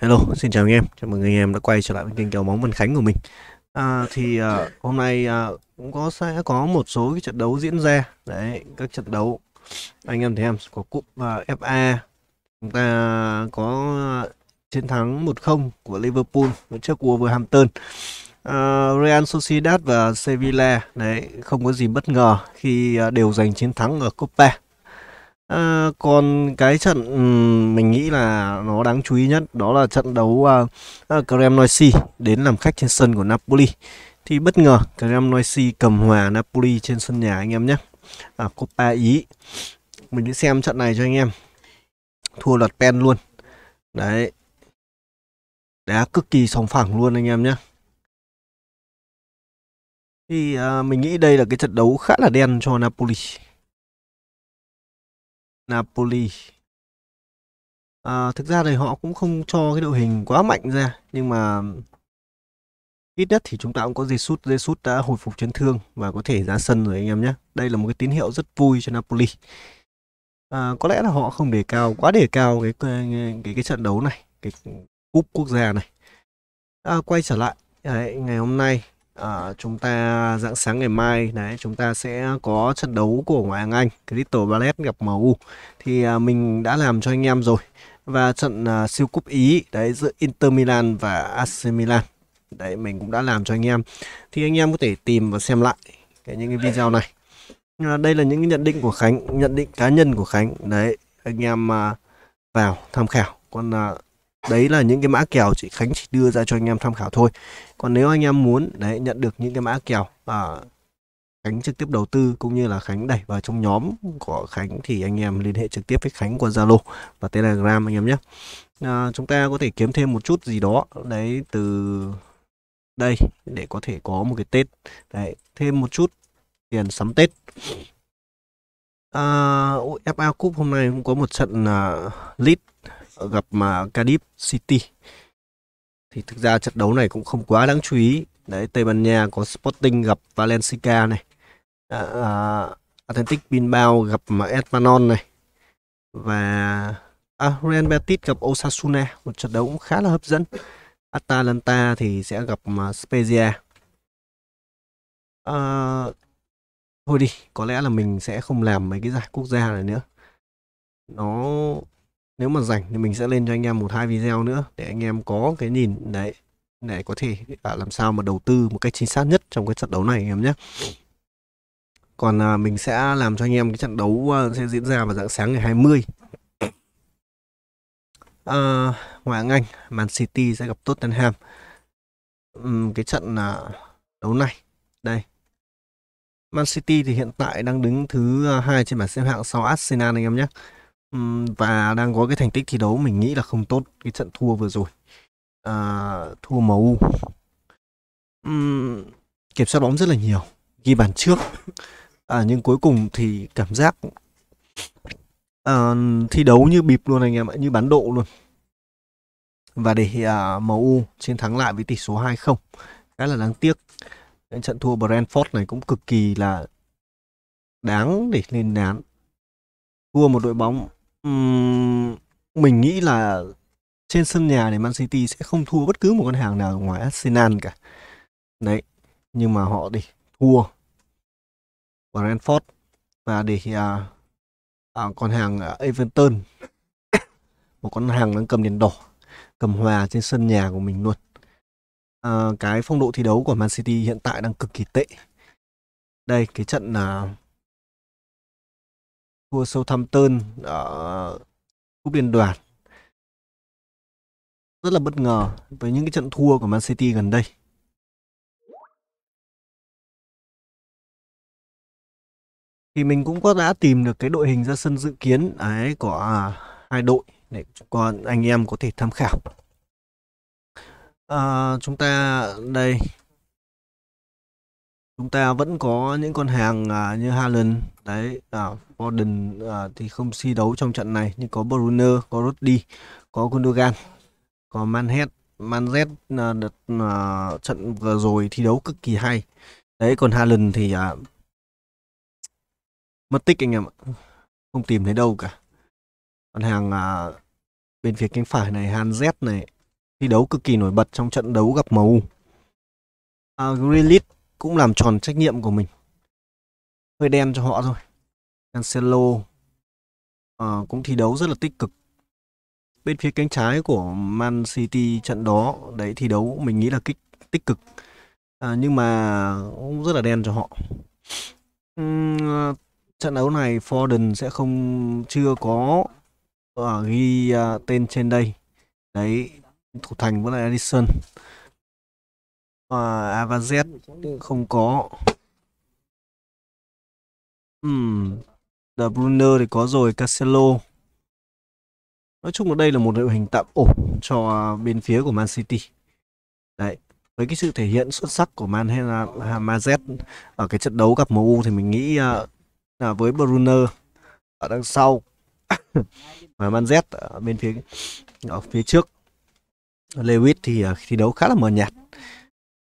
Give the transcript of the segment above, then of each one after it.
Hello, xin chào anh em. Chào mừng anh em đã quay trở lại với kênh kèo bóng Văn Khánh của mình. À, thì à, hôm nay à, cũng có sẽ có một số cái trận đấu diễn ra. Đấy, các trận đấu anh em thấy em của cúp à, FA chúng ta có chiến thắng 1-0 của Liverpool trước Wolverhampton. À, Real Sociedad và Sevilla đấy không có gì bất ngờ khi à, đều giành chiến thắng ở cúp Copa À, còn cái trận mình nghĩ là nó đáng chú ý nhất đó là trận đấu à, à, Cremonese đến làm khách trên sân của Napoli. Thì bất ngờ Cremonese cầm hòa Napoli trên sân nhà anh em nhé. À, Copa Ý. Mình đi xem trận này cho anh em. Thua luật pen luôn. Đấy. Đá cực kỳ sòng phẳng luôn anh em nhé. Thì à, mình nghĩ đây là cái trận đấu khá là đen cho Napoli. Napoli à, thực ra thì họ cũng không cho cái đội hình quá mạnh ra nhưng mà ít nhất thì chúng ta cũng có Jesus Jesus đã hồi phục chấn thương và có thể ra sân rồi anh em nhé đây là một cái tín hiệu rất vui cho Napoli à, có lẽ là họ không đề cao quá đề cao cái cái cái, cái trận đấu này cái cúp quốc gia này à, quay trở lại Đấy, ngày hôm nay À, chúng ta dạng sáng ngày mai đấy chúng ta sẽ có trận đấu của ngoại hạng Anh Crystal Palace gặp MU thì à, mình đã làm cho anh em rồi và trận à, siêu cúp Ý đấy giữa Inter Milan và AC Milan đấy mình cũng đã làm cho anh em thì anh em có thể tìm và xem lại cái những cái video này à, đây là những cái nhận định của Khánh nhận định cá nhân của Khánh đấy anh em à, vào tham khảo còn à, đấy là những cái mã kèo chị Khánh chỉ đưa ra cho anh em tham khảo thôi còn nếu anh em muốn đấy nhận được những cái mã kèo à, Khánh trực tiếp đầu tư cũng như là Khánh đẩy vào trong nhóm của Khánh thì anh em liên hệ trực tiếp với Khánh qua Zalo và Telegram anh em nhé à, chúng ta có thể kiếm thêm một chút gì đó đấy từ đây để có thể có một cái Tết đấy thêm một chút tiền sắm Tết à, FA Cup hôm nay cũng có một trận uh, à, lead gặp mà Cardiff City thì thực ra trận đấu này cũng không quá đáng chú ý đấy Tây Ban Nha có Sporting gặp Valencia này à, à, Atlantic Bilbao gặp mà Espanyol này và à, Real Betis gặp Osasuna một trận đấu cũng khá là hấp dẫn Atalanta thì sẽ gặp mà Spezia à, thôi đi có lẽ là mình sẽ không làm mấy cái giải quốc gia này nữa nó nếu mà rảnh thì mình sẽ lên cho anh em một hai video nữa để anh em có cái nhìn đấy để có thể à, làm sao mà đầu tư một cách chính xác nhất trong cái trận đấu này anh em nhé còn à, mình sẽ làm cho anh em cái trận đấu à, sẽ diễn ra vào dạng sáng ngày 20 à, ngoài Anh Man City sẽ gặp Tottenham uhm, cái trận à, đấu này đây Man City thì hiện tại đang đứng thứ à, hai trên bảng xếp hạng sau Arsenal anh em nhé và đang có cái thành tích thi đấu mình nghĩ là không tốt cái trận thua vừa rồi à, thua MU um, kiểm soát bóng rất là nhiều ghi bàn trước à, nhưng cuối cùng thì cảm giác à, thi đấu như bịp luôn anh em ạ như bán độ luôn và để à, MU chiến thắng lại với tỷ số 2-0 khá là đáng tiếc cái trận thua Brentford này cũng cực kỳ là đáng để lên án thua một đội bóng Uhm, mình nghĩ là trên sân nhà thì Man City sẽ không thua bất cứ một con hàng nào ngoài Arsenal cả. Đấy, nhưng mà họ thì thua Brentford và để à, à, con hàng à, Everton một con hàng đang cầm đèn đỏ cầm hòa trên sân nhà của mình luôn à, cái phong độ thi đấu của Man City hiện tại đang cực kỳ tệ đây cái trận là thua Southampton ở cúp liên đoàn rất là bất ngờ với những cái trận thua của Man City gần đây thì mình cũng có đã tìm được cái đội hình ra sân dự kiến ấy của hai đội để con anh em có thể tham khảo à, chúng ta đây chúng ta vẫn có những con hàng à, như Haaland đấy à, Foden à, thì không thi đấu trong trận này nhưng có Bruno có Rodri có Gundogan có Manhet Manzet à, đợt à, trận vừa rồi thi đấu cực kỳ hay đấy còn Haaland thì à, mất tích anh em ạ không tìm thấy đâu cả con hàng à, bên phía cánh phải này Hanz này thi đấu cực kỳ nổi bật trong trận đấu gặp MU à, Grealish cũng làm tròn trách nhiệm của mình hơi đen cho họ rồi Cancelo uh, cũng thi đấu rất là tích cực bên phía cánh trái của Man City trận đó đấy thi đấu mình nghĩ là kích tích cực à, nhưng mà cũng rất là đen cho họ uhm, trận đấu này Foden sẽ không chưa có uh, ghi uh, tên trên đây đấy thủ thành vẫn là Edison à, A và Z không có uhm. The Brunner thì có rồi Cancelo Nói chung là đây là một đội hình tạm ổn cho bên phía của Man City Đấy với cái sự thể hiện xuất sắc của Man hay là Mazet ở cái trận đấu gặp MU thì mình nghĩ ờ, là với Brunner ở đằng sau và Manzet ở bên phía ở phía trước Lewis thì ờ, thi đấu khá là mờ nhạt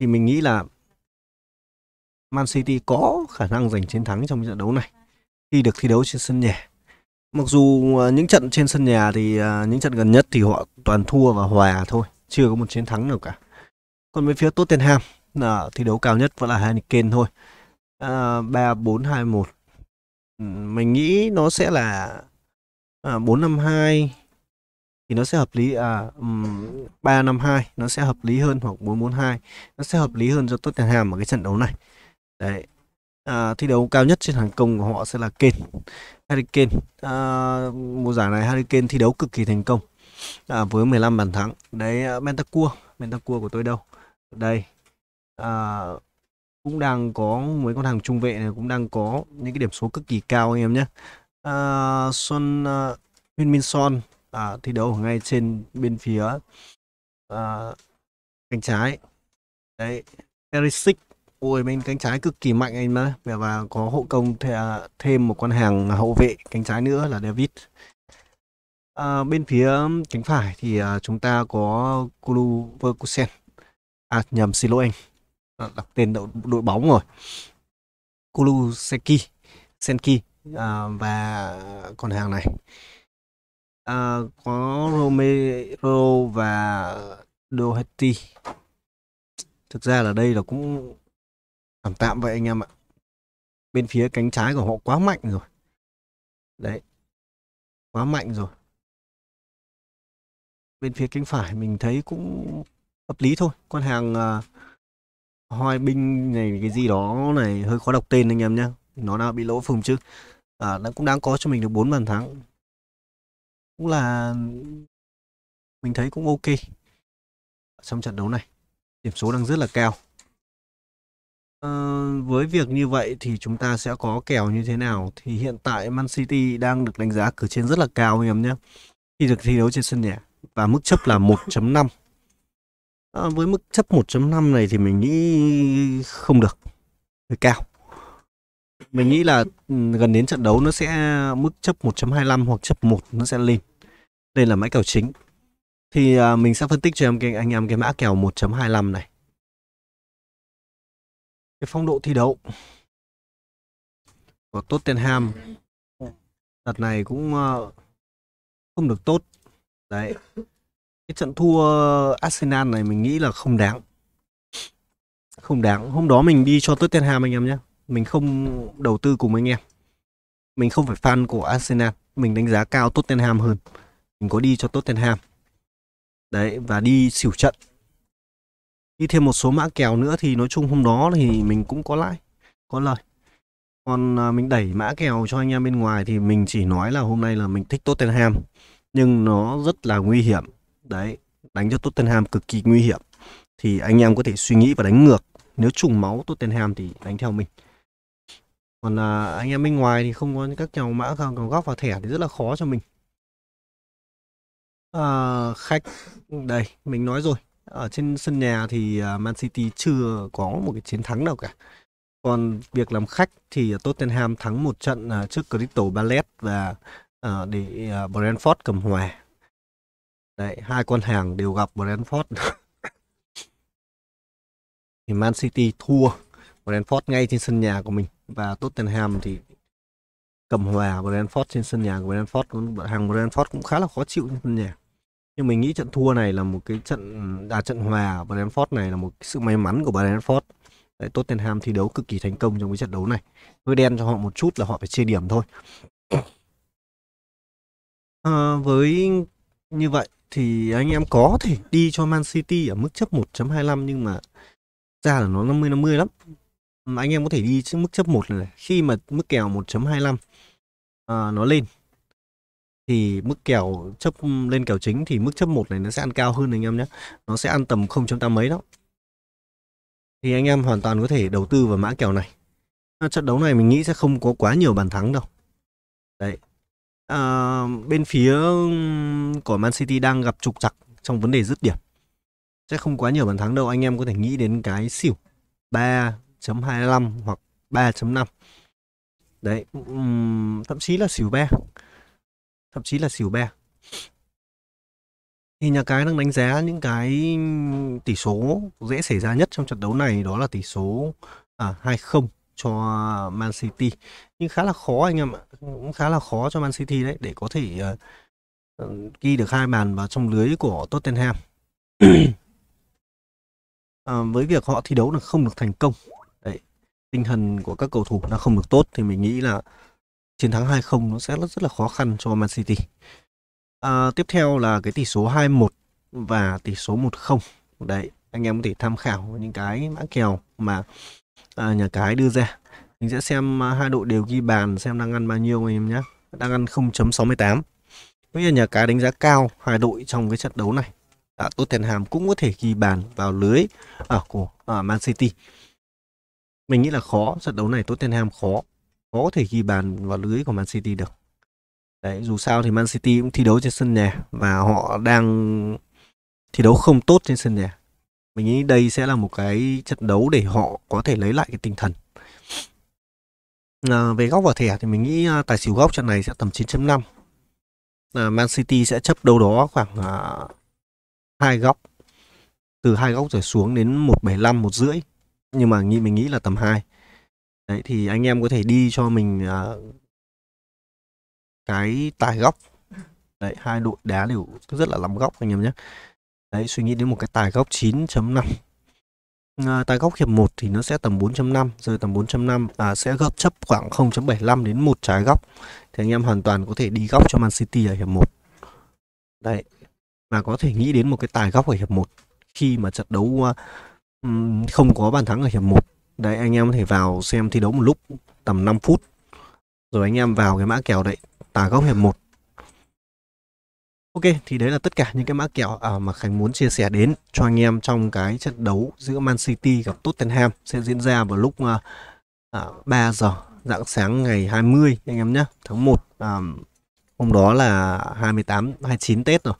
thì mình nghĩ là Man City có khả năng giành chiến thắng trong trận đấu này khi được thi đấu trên sân nhà. Mặc dù à, những trận trên sân nhà thì à, những trận gần nhất thì họ toàn thua và hòa thôi, chưa có một chiến thắng nào cả. Còn bên phía Tottenham là thi đấu cao nhất vẫn là Harry Kane thôi. À, 3 4 2 1. Mình nghĩ nó sẽ là à, 4 5 2 thì nó sẽ hợp lý à um, 352 nó sẽ hợp lý hơn hoặc 442 nó sẽ hợp lý hơn cho Tottenham ở cái trận đấu này. Đấy. À, thi đấu cao nhất trên hàng công của họ sẽ là Kane. Harry Kane à, mùa giải này Harry Kane thi đấu cực kỳ thành công à, với 15 bàn thắng. Đấy uh, à, Bentacur, Bentacur của tôi đâu? Đây. À, cũng đang có mấy con hàng trung vệ này cũng đang có những cái điểm số cực kỳ cao anh em nhé. À, Son uh, à, Huyên Son à, thi đấu ngay trên bên phía à, cánh trái đấy Erisic ôi bên cánh trái cực kỳ mạnh anh mà và có hộ công thè, à, thêm một con hàng hậu vệ cánh trái nữa là David à, bên phía cánh phải thì à, chúng ta có Kulu à nhầm xin lỗi anh à, đọc tên đội, đội bóng rồi Kulu Seki Senki à, và con hàng này à, có Romero và Doherty thực ra là đây là cũng tạm tạm vậy anh em ạ bên phía cánh trái của họ quá mạnh rồi đấy quá mạnh rồi bên phía cánh phải mình thấy cũng hợp lý thôi con hàng uh, ờ, hoi binh này cái gì đó này hơi khó đọc tên anh em nhá nó đã bị lỗ phùng chứ à, nó cũng đáng có cho mình được bốn bàn thắng cũng là mình thấy cũng ok trong trận đấu này điểm số đang rất là cao à, với việc như vậy thì chúng ta sẽ có kèo như thế nào thì hiện tại Man City đang được đánh giá cửa trên rất là cao em nhé khi được thi đấu trên sân nhà và mức chấp là 1.5 à, ờ, với mức chấp 1.5 này thì mình nghĩ không được hơi cao mình nghĩ là ừ, gần đến trận đấu nó sẽ mức chấp 1.25 hoặc chấp 1 nó sẽ lên đây là mã kèo chính thì à, mình sẽ phân tích cho em cái anh em cái mã kèo 1.25 này cái phong độ thi đấu của Tottenham đợt này cũng uh, không được tốt đấy cái trận thua Arsenal này mình nghĩ là không đáng không đáng hôm đó mình đi cho Tottenham anh em nhé mình không đầu tư cùng anh em mình không phải fan của Arsenal mình đánh giá cao Tottenham hơn mình có đi cho Tottenham đấy và đi xỉu trận đi thêm một số mã kèo nữa thì nói chung hôm đó thì mình cũng có lãi có lời còn à, mình đẩy mã kèo cho anh em bên ngoài thì mình chỉ nói là hôm nay là mình thích Tottenham nhưng nó rất là nguy hiểm đấy đánh cho Tottenham cực kỳ nguy hiểm thì anh em có thể suy nghĩ và đánh ngược nếu trùng máu Tottenham thì đánh theo mình còn là anh em bên ngoài thì không có các kèo mã kèo góc và thẻ thì rất là khó cho mình À, khách đây mình nói rồi ở trên sân nhà thì ờ, Man City chưa có một cái chiến thắng nào cả còn việc làm khách thì Tottenham thắng một trận ờ, trước Crystal Palace và để Brentford cầm hòa đấy hai con hàng đều gặp Brentford thì Man City thua Brentford ngay trên sân nhà của mình và Tottenham thì cầm hòa Brentford trên sân nhà của Brentford hàng Brentford cũng khá là khó chịu trên sân nhà nhưng mình nghĩ trận thua này là một cái trận à trận hòa và Brentford này là một sự may mắn của Brentford Đấy, Tottenham thi đấu cực kỳ thành công trong cái trận đấu này hơi đen cho họ một chút là họ phải chia điểm thôi à, với như vậy thì anh em có thể đi cho Man City ở mức chấp 1.25 nhưng mà ra là nó 50 50 lắm. anh em có thể đi mức chấp 1 này, này. khi mà mức kèo 1.25 à, nó lên thì mức kèo chấp lên kèo chính thì mức chấp một này nó sẽ ăn cao hơn anh em nhé nó sẽ ăn tầm 0.8 mấy đó thì anh em hoàn toàn có thể đầu tư vào mã kèo này trận đấu này mình nghĩ sẽ không có quá nhiều bàn thắng đâu đấy à, bên phía của Man City đang gặp trục trặc trong vấn đề dứt điểm sẽ không quá nhiều bàn thắng đâu anh em có thể nghĩ đến cái xỉu 3.25 hoặc 3.5 đấy um, thậm chí là xỉu 3 thậm chí là xỉu be thì nhà cái đang đánh giá những cái tỷ số dễ xảy ra nhất trong trận đấu này đó là tỷ số à, 2-0 cho Man City nhưng khá là khó anh em ạ cũng khá là khó cho Man City đấy để có thể uh, ghi được hai bàn vào trong lưới của Tottenham à, với việc họ thi đấu là không được thành công đấy tinh thần của các cầu thủ đã không được tốt thì mình nghĩ là chiến thắng 2-0 nó sẽ rất, rất là khó khăn cho Man City. À, tiếp theo là cái tỷ số 2-1 và tỷ số 1-0. Đấy, anh em có thể tham khảo những cái mã kèo mà à, nhà cái đưa ra. Mình sẽ xem à, hai đội đều ghi bàn xem đang ăn bao nhiêu anh em nhé. Đang ăn 0.68. Bây giờ nhà cái đánh giá cao hai đội trong cái trận đấu này. À, Tottenham cũng có thể ghi bàn vào lưới à, của à, Man City. Mình nghĩ là khó, trận đấu này Tottenham khó có thể ghi bàn vào lưới của Man City được đấy dù sao thì Man City cũng thi đấu trên sân nhà và họ đang thi đấu không tốt trên sân nhà mình nghĩ đây sẽ là một cái trận đấu để họ có thể lấy lại cái tinh thần à, về góc vào thẻ thì mình nghĩ à, tài xỉu góc trận này sẽ tầm 9.5 à, Man City sẽ chấp đâu đó khoảng à, hai góc từ hai góc trở xuống đến 175 một rưỡi nhưng mà nghĩ mình nghĩ là tầm 2 đấy thì anh em có thể đi cho mình à, cái tài góc đấy hai đội đá đều rất là lắm góc anh em nhé đấy suy nghĩ đến một cái tài góc 9.5 à, tài góc hiệp 1 thì nó sẽ tầm 4.5 rơi tầm 4.5 à, sẽ gấp chấp khoảng 0.75 đến một trái góc thì anh em hoàn toàn có thể đi góc cho Man City ở hiệp 1 đấy mà có thể nghĩ đến một cái tài góc ở hiệp 1 khi mà trận đấu um, không có bàn thắng ở hiệp 1 Đấy anh em có thể vào xem thi đấu một lúc tầm 5 phút. Rồi anh em vào cái mã kèo đấy, tà góc hiệp 1. Ok, thì đấy là tất cả những cái mã kèo à, mà Khánh muốn chia sẻ đến cho anh em trong cái trận đấu giữa Man City gặp Tottenham sẽ diễn ra vào lúc à, à, 3 giờ dạng sáng ngày 20 anh em nhé, tháng 1. À, hôm đó là 28, 29 Tết rồi.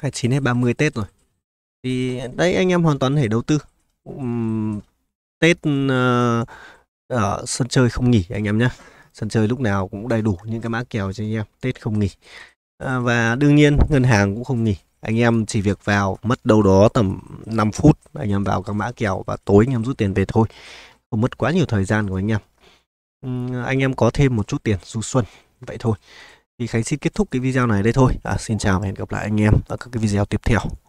29 hay 30 Tết rồi. Thì đấy anh em hoàn toàn thể đầu tư Tết uh, ờ, ở ờ, sân chơi không nghỉ anh em nhé sân chơi lúc nào cũng đầy đủ những cái mã kèo cho anh em Tết không nghỉ à, và đương nhiên ngân hàng cũng không nghỉ anh em chỉ việc vào mất đâu đó tầm 5 phút anh em vào các mã kèo và tối anh em rút tiền về thôi không mất quá nhiều thời gian của anh em uhm, anh em có thêm một chút tiền du xuân vậy thôi thì Khánh xin kết thúc cái video này đây thôi à, xin chào và hẹn gặp lại anh em ở các cái video tiếp theo